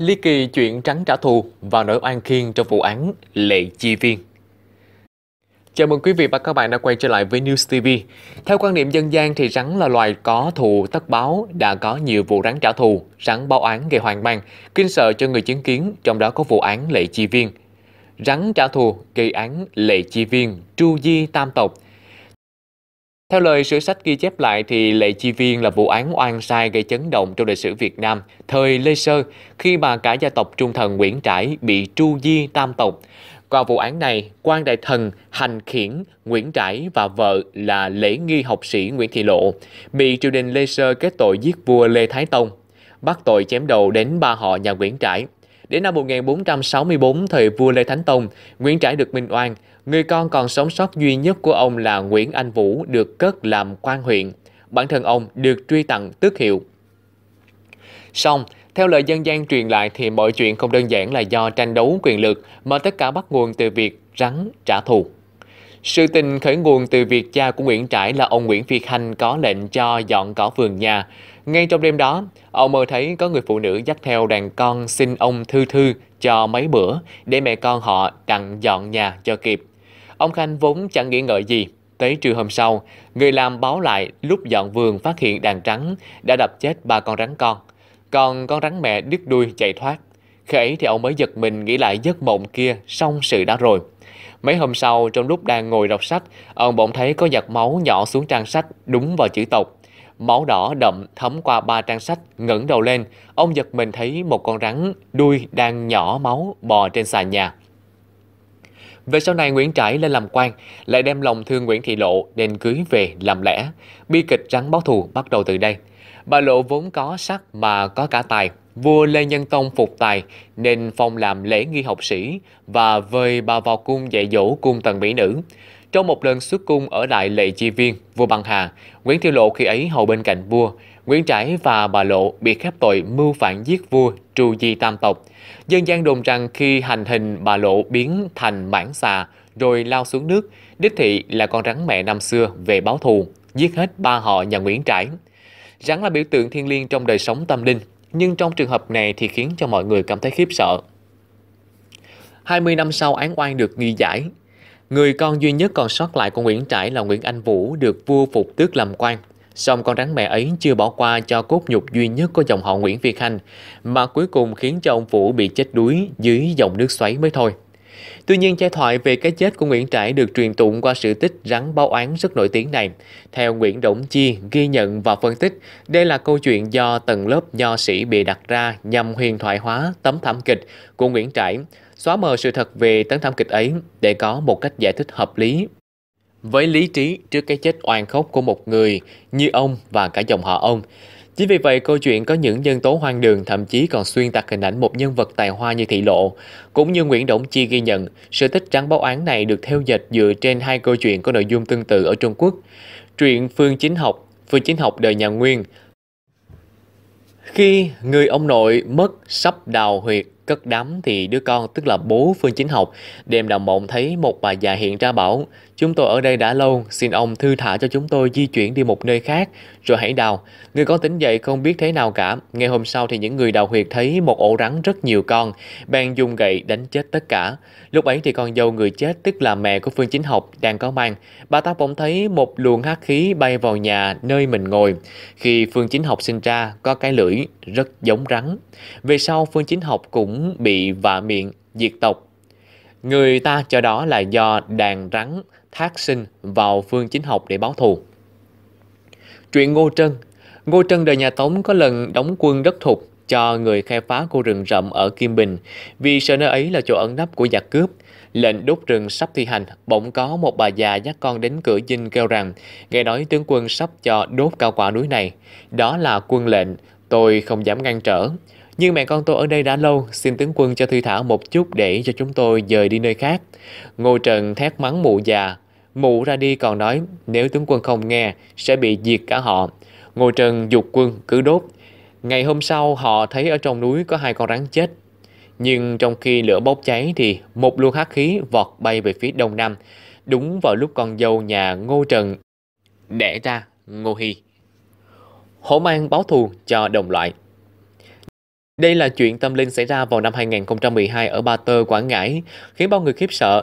ly kỳ chuyện trắng trả thù và nỗi oan khiên trong vụ án Lệ Chi Viên. Chào mừng quý vị và các bạn đã quay trở lại với News TV. Theo quan niệm dân gian thì rắn là loài có thù tất báo, đã có nhiều vụ rắn trả thù, rắn báo án gây hoang mang, kinh sợ cho người chứng kiến, trong đó có vụ án Lệ Chi Viên. Rắn trả thù gây án Lệ Chi Viên, Tru Di Tam Tộc – theo lời sử sách ghi chép lại thì Lệ Chi Viên là vụ án oan sai gây chấn động trong lịch sử Việt Nam thời Lê Sơ khi mà cả gia tộc trung thần Nguyễn Trãi bị tru di tam tộc. Qua vụ án này, quan đại thần Hành Khiển Nguyễn Trãi và vợ là lễ nghi học sĩ Nguyễn Thị Lộ bị triều đình Lê Sơ kết tội giết vua Lê Thái Tông, bắt tội chém đầu đến ba họ nhà Nguyễn Trãi. Đến năm 1464, thời vua Lê Thánh Tông, Nguyễn Trãi được minh oan, Người con còn sống sót duy nhất của ông là Nguyễn Anh Vũ được cất làm quan huyện. Bản thân ông được truy tặng tước hiệu. Song, theo lời dân gian truyền lại thì mọi chuyện không đơn giản là do tranh đấu quyền lực mà tất cả bắt nguồn từ việc rắn trả thù. Sự tình khởi nguồn từ việc cha của Nguyễn Trãi là ông Nguyễn Phi Khanh có lệnh cho dọn cỏ vườn nhà. Ngay trong đêm đó, ông mơ thấy có người phụ nữ dắt theo đàn con xin ông thư thư cho mấy bữa để mẹ con họ đặng dọn nhà cho kịp. Ông Khanh vốn chẳng nghĩ ngợi gì. Tới trưa hôm sau, người làm báo lại lúc dọn vườn phát hiện đàn trắng đã đập chết ba con rắn con. Còn con rắn mẹ đứt đuôi chạy thoát. Khi ấy thì ông mới giật mình nghĩ lại giấc mộng kia xong sự đã rồi. Mấy hôm sau, trong lúc đang ngồi đọc sách, ông bỗng thấy có giọt máu nhỏ xuống trang sách đúng vào chữ tộc. Máu đỏ đậm thấm qua ba trang sách, ngẩng đầu lên, ông giật mình thấy một con rắn đuôi đang nhỏ máu bò trên sàn nhà. Về sau này Nguyễn Trãi lên làm quan, lại đem lòng thương Nguyễn Thị Lộ nên cưới về làm lẽ. Bi kịch rắn báo thù bắt đầu từ đây. Bà Lộ vốn có sắc mà có cả tài. Vua Lê Nhân Tông phục tài nên phong làm lễ nghi học sĩ và vời bà vào cung dạy dỗ cung tần mỹ nữ. Trong một lần xuất cung ở đại Lệ Chi Viên, vua Băng Hà, Nguyễn Thị Lộ khi ấy hầu bên cạnh vua, Nguyễn Trãi và bà Lộ bị khép tội mưu phản giết vua, tru di tam tộc. Dân gian đồn rằng khi hành hình bà Lộ biến thành bản xà rồi lao xuống nước, đích thị là con rắn mẹ năm xưa về báo thù, giết hết ba họ nhà Nguyễn Trãi. Rắn là biểu tượng thiêng liêng trong đời sống tâm linh, nhưng trong trường hợp này thì khiến cho mọi người cảm thấy khiếp sợ. 20 năm sau án oan được nghi giải, người con duy nhất còn sót lại của Nguyễn Trãi là Nguyễn Anh Vũ được vua phục tước làm quan. Song con rắn mẹ ấy chưa bỏ qua cho cốt nhục duy nhất của dòng họ Nguyễn Phi Khanh, mà cuối cùng khiến cho ông Vũ bị chết đuối dưới dòng nước xoáy mới thôi. Tuy nhiên, giai thoại về cái chết của Nguyễn Trãi được truyền tụng qua sự tích rắn báo án rất nổi tiếng này. Theo Nguyễn Đổng Chi ghi nhận và phân tích, đây là câu chuyện do tầng lớp nho sĩ bị đặt ra nhằm huyền thoại hóa tấm thảm kịch của Nguyễn Trãi, xóa mờ sự thật về tấm thảm kịch ấy để có một cách giải thích hợp lý với lý trí trước cái chết oan khốc của một người như ông và cả dòng họ ông. Chính vì vậy, câu chuyện có những nhân tố hoang đường thậm chí còn xuyên tạc hình ảnh một nhân vật tài hoa như Thị Lộ. Cũng như Nguyễn Đổng Chi ghi nhận, sự tích trắng báo án này được theo dệt dựa trên hai câu chuyện có nội dung tương tự ở Trung Quốc. Truyện Phương Chính Học, Phương Chính Học đời nhà Nguyên. Khi người ông nội mất sắp đào huyệt cất đám thì đứa con tức là bố Phương Chính Học đêm nào mộng thấy một bà già hiện ra bảo Chúng tôi ở đây đã lâu, xin ông thư thả cho chúng tôi di chuyển đi một nơi khác, rồi hãy đào. Người con tỉnh dậy không biết thế nào cả. Ngày hôm sau thì những người đào huyệt thấy một ổ rắn rất nhiều con, bèn dùng gậy đánh chết tất cả. Lúc ấy thì con dâu người chết, tức là mẹ của Phương Chính Học, đang có mang. Bà ta bỗng thấy một luồng hắc khí bay vào nhà nơi mình ngồi. Khi Phương Chính Học sinh ra, có cái lưỡi rất giống rắn. Về sau, Phương Chính Học cũng bị vạ miệng, diệt tộc. Người ta cho đó là do đàn rắn thác sinh vào phương chính học để báo thù. Chuyện Ngô Trân Ngô Trân đời nhà Tống có lần đóng quân đất thục cho người khai phá khu rừng rậm ở Kim Bình vì sợ nơi ấy là chỗ ẩn nấp của giặc cướp. Lệnh đốt rừng sắp thi hành, bỗng có một bà già dắt con đến cửa dinh kêu rằng nghe nói tướng quân sắp cho đốt cao quả núi này. Đó là quân lệnh, tôi không dám ngăn trở. Nhưng mẹ con tôi ở đây đã lâu, xin tướng quân cho thư thả một chút để cho chúng tôi dời đi nơi khác. Ngô Trần thét mắng mụ già. Mụ ra đi còn nói, nếu tướng quân không nghe, sẽ bị diệt cả họ. Ngô Trần dục quân cứ đốt. Ngày hôm sau họ thấy ở trong núi có hai con rắn chết. Nhưng trong khi lửa bốc cháy thì một luồng hắc khí vọt bay về phía đông nam, đúng vào lúc con dâu nhà Ngô Trần đẻ ra Ngô Hy. Hổ mang báo thù cho đồng loại. Đây là chuyện tâm linh xảy ra vào năm 2012 ở Ba Tơ, Quảng Ngãi, khiến bao người khiếp sợ.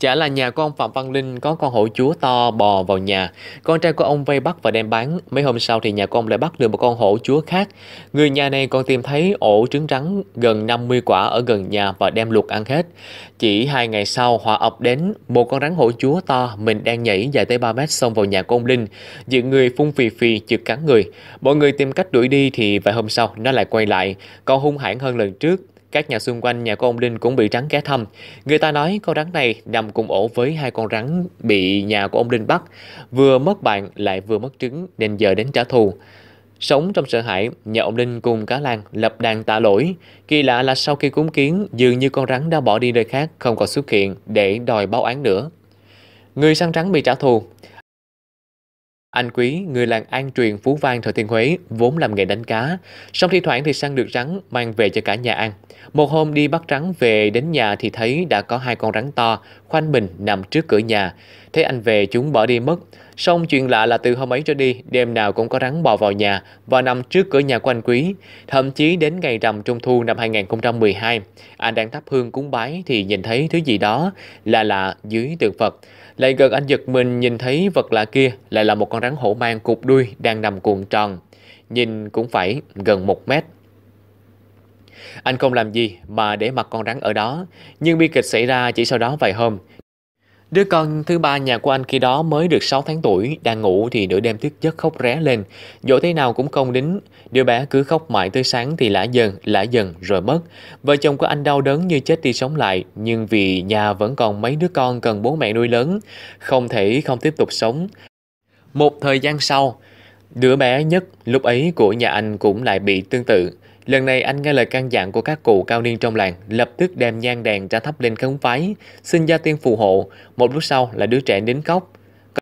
Chả là nhà của ông Phạm Văn Linh có con hổ chúa to bò vào nhà. Con trai của ông vây bắt và đem bán. Mấy hôm sau thì nhà của ông lại bắt được một con hổ chúa khác. Người nhà này còn tìm thấy ổ trứng rắn gần 50 quả ở gần nhà và đem luộc ăn hết. Chỉ hai ngày sau, họ ập đến một con rắn hổ chúa to mình đang nhảy dài tới 3 mét xông vào nhà của ông Linh. Dựng người phun phì phì chực cắn người. Mọi người tìm cách đuổi đi thì vài hôm sau nó lại quay lại. Còn hung hãn hơn lần trước, các nhà xung quanh nhà của ông Linh cũng bị rắn ghé thăm. Người ta nói con rắn này nằm cùng ổ với hai con rắn bị nhà của ông Linh bắt. Vừa mất bạn lại vừa mất trứng nên giờ đến trả thù. Sống trong sợ hãi, nhà ông Linh cùng cá làng lập đàn tạ lỗi. Kỳ lạ là sau khi cúng kiến, dường như con rắn đã bỏ đi nơi khác, không còn xuất hiện để đòi báo án nữa. Người săn rắn bị trả thù. Anh Quý, người làng An Truyền Phú Vang thời Thiên Huế, vốn làm nghề đánh cá, song thi thoảng thì săn được rắn mang về cho cả nhà ăn. Một hôm đi bắt rắn về đến nhà thì thấy đã có hai con rắn to, khoanh mình nằm trước cửa nhà. Thấy anh về chúng bỏ đi mất. Xong chuyện lạ là từ hôm ấy cho đi, đêm nào cũng có rắn bò vào nhà và nằm trước cửa nhà của anh Quý. Thậm chí đến ngày rằm trung thu năm 2012, anh đang thắp hương cúng bái thì nhìn thấy thứ gì đó là lạ dưới tượng Phật. Lại gần anh giật mình nhìn thấy vật lạ kia lại là một con rắn hổ mang cục đuôi đang nằm cuộn tròn. Nhìn cũng phải gần một mét. Anh không làm gì mà để mặt con rắn ở đó, nhưng bi kịch xảy ra chỉ sau đó vài hôm. Đứa con thứ ba nhà của anh khi đó mới được 6 tháng tuổi, đang ngủ thì nửa đêm thức giấc khóc ré lên, dỗ thế nào cũng không đính. Đứa bé cứ khóc mãi tới sáng thì lã dần, lã dần rồi mất. Vợ chồng của anh đau đớn như chết đi sống lại, nhưng vì nhà vẫn còn mấy đứa con cần bố mẹ nuôi lớn, không thể không tiếp tục sống. Một thời gian sau, đứa bé nhất lúc ấy của nhà anh cũng lại bị tương tự. Lần này anh nghe lời căn dặn của các cụ cao niên trong làng, lập tức đem nhang đèn ra thắp lên khấn vái, xin gia tiên phù hộ, một lúc sau là đứa trẻ đến khóc.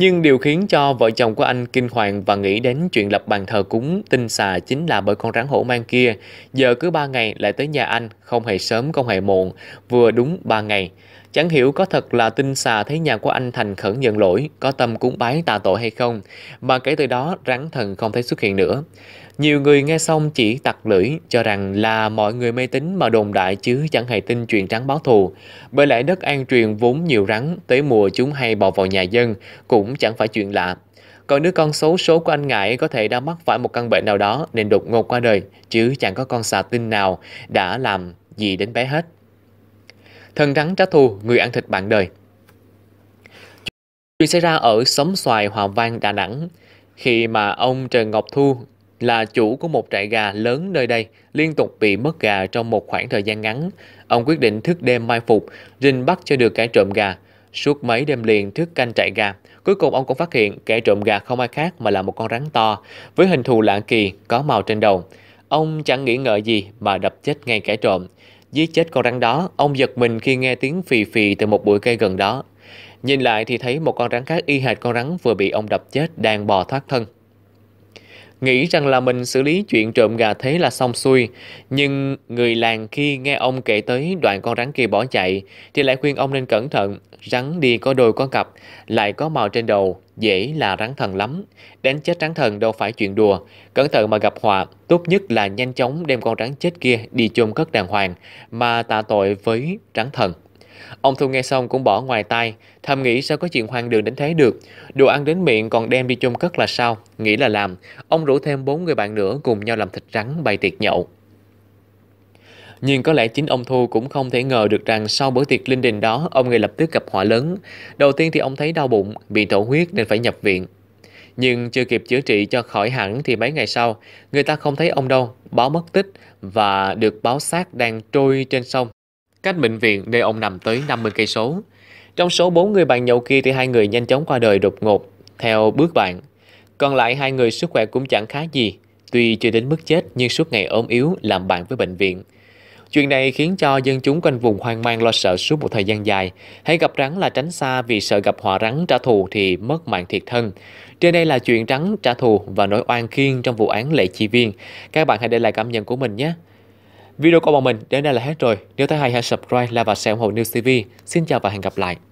Nhưng điều khiến cho vợ chồng của anh kinh hoàng và nghĩ đến chuyện lập bàn thờ cúng tinh xà chính là bởi con rắn hổ mang kia. Giờ cứ ba ngày lại tới nhà anh, không hề sớm không hề muộn, vừa đúng ba ngày. Chẳng hiểu có thật là tinh xà thấy nhà của anh thành khẩn nhận lỗi, có tâm cúng bái tà tội hay không, mà kể từ đó rắn thần không thấy xuất hiện nữa. Nhiều người nghe xong chỉ tặc lưỡi cho rằng là mọi người mê tín mà đồn đại chứ chẳng hề tin chuyện rắn báo thù. Bởi lẽ đất an truyền vốn nhiều rắn, tới mùa chúng hay bò vào nhà dân cũng chẳng phải chuyện lạ. Còn đứa con xấu số của anh Ngại có thể đã mắc phải một căn bệnh nào đó nên đột ngột qua đời, chứ chẳng có con xà tinh nào đã làm gì đến bé hết. Thần rắn trả thù, người ăn thịt bạn đời. Chuyện xảy ra ở xóm xoài Hòa Vang, Đà Nẵng. Khi mà ông Trần Ngọc Thu, là chủ của một trại gà lớn nơi đây, liên tục bị mất gà trong một khoảng thời gian ngắn. Ông quyết định thức đêm mai phục, rình bắt cho được kẻ trộm gà. Suốt mấy đêm liền thức canh trại gà, cuối cùng ông cũng phát hiện kẻ trộm gà không ai khác mà là một con rắn to, với hình thù lạ kỳ, có màu trên đầu. Ông chẳng nghĩ ngợi gì mà đập chết ngay kẻ trộm. Giết chết con rắn đó, ông giật mình khi nghe tiếng phì phì từ một bụi cây gần đó. Nhìn lại thì thấy một con rắn khác y hệt con rắn vừa bị ông đập chết đang bò thoát thân nghĩ rằng là mình xử lý chuyện trộm gà thế là xong xuôi. Nhưng người làng khi nghe ông kể tới đoạn con rắn kia bỏ chạy, thì lại khuyên ông nên cẩn thận, rắn đi có đôi có cặp, lại có màu trên đầu, dễ là rắn thần lắm. Đánh chết rắn thần đâu phải chuyện đùa, cẩn thận mà gặp họa, tốt nhất là nhanh chóng đem con rắn chết kia đi chôn cất đàng hoàng, mà tạ tội với rắn thần. Ông Thu nghe xong cũng bỏ ngoài tai, thầm nghĩ sao có chuyện hoang đường đến thế được. Đồ ăn đến miệng còn đem đi chôn cất là sao? Nghĩ là làm. Ông rủ thêm bốn người bạn nữa cùng nhau làm thịt rắn bày tiệc nhậu. Nhưng có lẽ chính ông Thu cũng không thể ngờ được rằng sau bữa tiệc linh đình đó, ông ngay lập tức gặp họa lớn. Đầu tiên thì ông thấy đau bụng, bị tổ huyết nên phải nhập viện. Nhưng chưa kịp chữa trị cho khỏi hẳn thì mấy ngày sau, người ta không thấy ông đâu, báo mất tích và được báo xác đang trôi trên sông cách bệnh viện nơi ông nằm tới 50 cây số. Trong số bốn người bạn nhậu kia thì hai người nhanh chóng qua đời đột ngột theo bước bạn. Còn lại hai người sức khỏe cũng chẳng khá gì, tuy chưa đến mức chết nhưng suốt ngày ốm yếu làm bạn với bệnh viện. Chuyện này khiến cho dân chúng quanh vùng hoang mang lo sợ suốt một thời gian dài. Hãy gặp rắn là tránh xa vì sợ gặp họa rắn trả thù thì mất mạng thiệt thân. Trên đây là chuyện rắn trả thù và nỗi oan khiên trong vụ án lệ chi viên. Các bạn hãy để lại cảm nhận của mình nhé. Video của bọn mình đến đây là hết rồi. Nếu thấy hay hãy subscribe, like và share ủng hộ News TV. Xin chào và hẹn gặp lại.